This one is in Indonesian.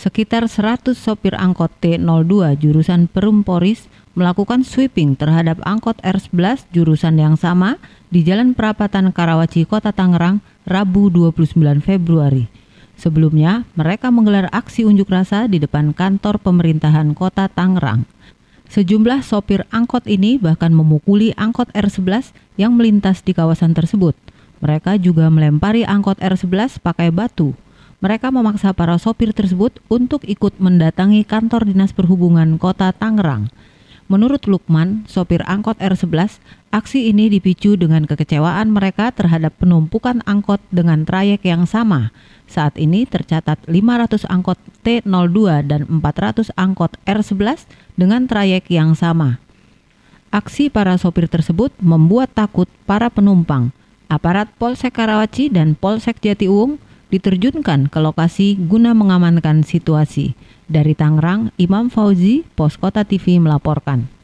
sekitar 100 sopir angkot T02 jurusan Perumporis melakukan sweeping terhadap angkot R11 jurusan yang sama di Jalan Perapatan Karawaci, Kota Tangerang, Rabu 29 Februari. Sebelumnya, mereka menggelar aksi unjuk rasa di depan kantor pemerintahan Kota Tangerang. Sejumlah sopir angkot ini bahkan memukuli angkot R11 yang melintas di kawasan tersebut. Mereka juga melempari angkot R11 pakai batu. Mereka memaksa para sopir tersebut untuk ikut mendatangi kantor Dinas Perhubungan Kota Tangerang. Menurut Lukman, sopir angkot R11, aksi ini dipicu dengan kekecewaan mereka terhadap penumpukan angkot dengan trayek yang sama. Saat ini tercatat 500 angkot T02 dan 400 angkot R11 dengan trayek yang sama. Aksi para sopir tersebut membuat takut para penumpang. Aparat Polsek Karawaci dan Polsek Jatiwung diterjunkan ke lokasi guna mengamankan situasi. Dari Tangerang, Imam Fauzi, Poskota TV melaporkan.